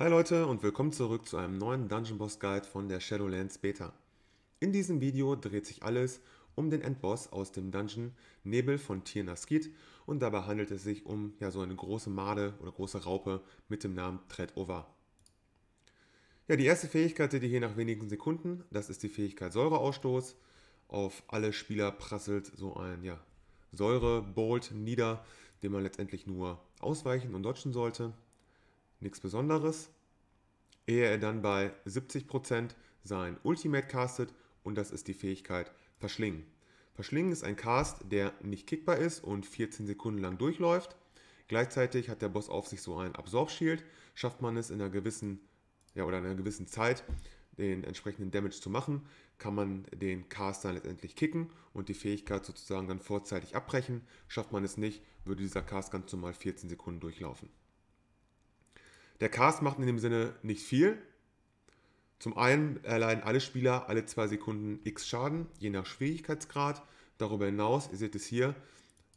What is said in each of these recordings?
Hi Leute und willkommen zurück zu einem neuen Dungeon Boss Guide von der Shadowlands Beta. In diesem Video dreht sich alles um den Endboss aus dem Dungeon Nebel von Tier Naskid und dabei handelt es sich um ja so eine große Made oder große Raupe mit dem Namen Tretova. Ja, die erste Fähigkeit seht ihr hier nach wenigen Sekunden, das ist die Fähigkeit Säureausstoß. Auf alle Spieler prasselt so ein ja, Säurebolt nieder, den man letztendlich nur ausweichen und dodgen sollte nichts Besonderes, ehe er dann bei 70% sein Ultimate castet und das ist die Fähigkeit Verschlingen. Verschlingen ist ein Cast, der nicht kickbar ist und 14 Sekunden lang durchläuft. Gleichzeitig hat der Boss auf sich so ein Absorb-Shield. Schafft man es in einer gewissen, ja, oder in einer gewissen Zeit, den entsprechenden Damage zu machen, kann man den Cast dann letztendlich kicken und die Fähigkeit sozusagen dann vorzeitig abbrechen. Schafft man es nicht, würde dieser Cast ganz normal 14 Sekunden durchlaufen. Der Cast macht in dem Sinne nicht viel. Zum einen erleiden alle Spieler alle zwei Sekunden x Schaden, je nach Schwierigkeitsgrad. Darüber hinaus, ihr seht es hier,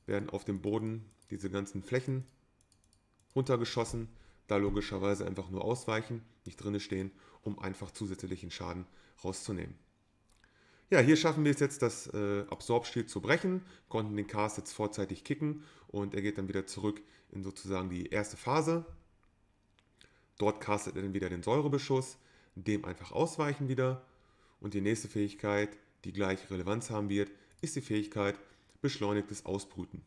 werden auf dem Boden diese ganzen Flächen runtergeschossen. Da logischerweise einfach nur ausweichen, nicht drinne stehen, um einfach zusätzlichen Schaden rauszunehmen. Ja, hier schaffen wir es jetzt, das äh, absorb zu brechen, konnten den Cast jetzt vorzeitig kicken und er geht dann wieder zurück in sozusagen die erste Phase. Dort castet er dann wieder den Säurebeschuss, dem einfach ausweichen wieder. Und die nächste Fähigkeit, die gleiche Relevanz haben wird, ist die Fähigkeit Beschleunigtes Ausbrüten.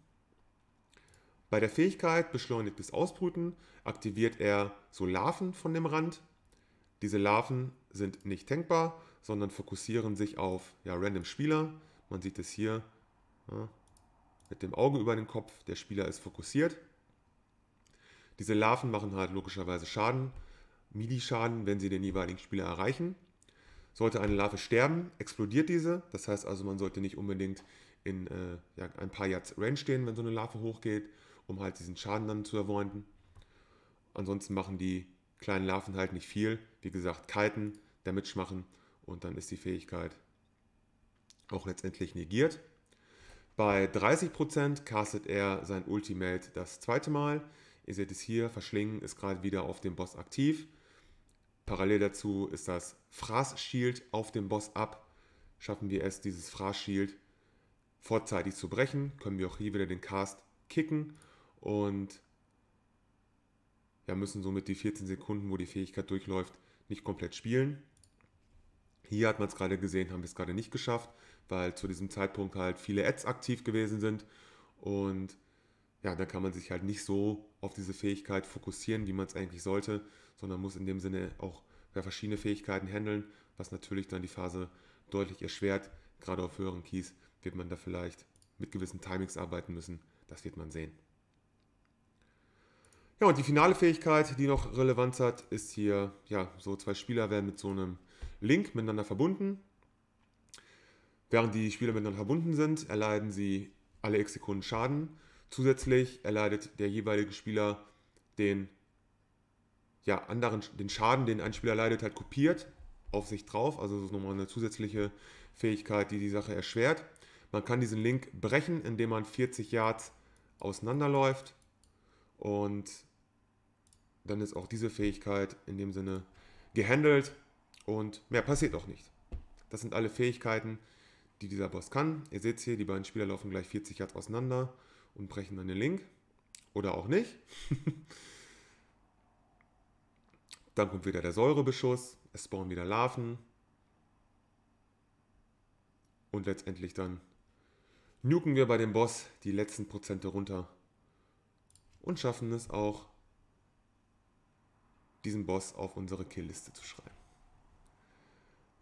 Bei der Fähigkeit Beschleunigtes Ausbrüten aktiviert er so Larven von dem Rand. Diese Larven sind nicht tankbar, sondern fokussieren sich auf ja, random Spieler. Man sieht es hier ja, mit dem Auge über den Kopf, der Spieler ist fokussiert. Diese Larven machen halt logischerweise Schaden, Midi-Schaden, wenn sie den jeweiligen Spieler erreichen. Sollte eine Larve sterben, explodiert diese. Das heißt also, man sollte nicht unbedingt in äh, ja, ein paar Yards Range stehen, wenn so eine Larve hochgeht, um halt diesen Schaden dann zu erwoinden. Ansonsten machen die kleinen Larven halt nicht viel. Wie gesagt, kalten, Damage machen und dann ist die Fähigkeit auch letztendlich negiert. Bei 30% castet er sein Ultimate das zweite Mal. Ihr seht es hier, Verschlingen ist gerade wieder auf dem Boss aktiv. Parallel dazu ist das Fraß-Shield auf dem Boss ab. Schaffen wir es, dieses Fraß-Shield vorzeitig zu brechen, können wir auch hier wieder den Cast kicken und ja, müssen somit die 14 Sekunden, wo die Fähigkeit durchläuft, nicht komplett spielen. Hier hat man es gerade gesehen, haben wir es gerade nicht geschafft, weil zu diesem Zeitpunkt halt viele Ads aktiv gewesen sind und ja, da kann man sich halt nicht so auf diese Fähigkeit fokussieren, wie man es eigentlich sollte, sondern muss in dem Sinne auch verschiedene Fähigkeiten handeln, was natürlich dann die Phase deutlich erschwert. Gerade auf höheren Keys wird man da vielleicht mit gewissen Timings arbeiten müssen. Das wird man sehen. Ja, und die finale Fähigkeit, die noch Relevanz hat, ist hier, ja, so zwei Spieler werden mit so einem Link miteinander verbunden. Während die Spieler miteinander verbunden sind, erleiden sie alle x Sekunden Schaden Zusätzlich erleidet der jeweilige Spieler den ja, anderen, den Schaden, den ein Spieler leidet, halt kopiert auf sich drauf. Also das ist nochmal eine zusätzliche Fähigkeit, die die Sache erschwert. Man kann diesen Link brechen, indem man 40 Yards auseinanderläuft. Und dann ist auch diese Fähigkeit in dem Sinne gehandelt und mehr passiert auch nicht. Das sind alle Fähigkeiten, die dieser Boss kann. Ihr seht hier, die beiden Spieler laufen gleich 40 Yards auseinander und brechen dann den Link. Oder auch nicht. dann kommt wieder der Säurebeschuss, es spawnen wieder Larven. Und letztendlich dann nuken wir bei dem Boss die letzten Prozente runter und schaffen es auch, diesen Boss auf unsere Killliste zu schreiben.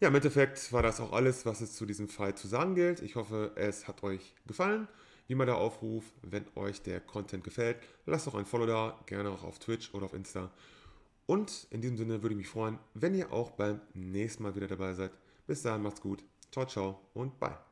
Ja, im Endeffekt war das auch alles, was es zu diesem Fall zu sagen gilt. Ich hoffe, es hat euch gefallen. Wie immer der Aufruf, wenn euch der Content gefällt, lasst doch ein Follow da, gerne auch auf Twitch oder auf Insta. Und in diesem Sinne würde ich mich freuen, wenn ihr auch beim nächsten Mal wieder dabei seid. Bis dahin, macht's gut. Ciao, ciao und bye.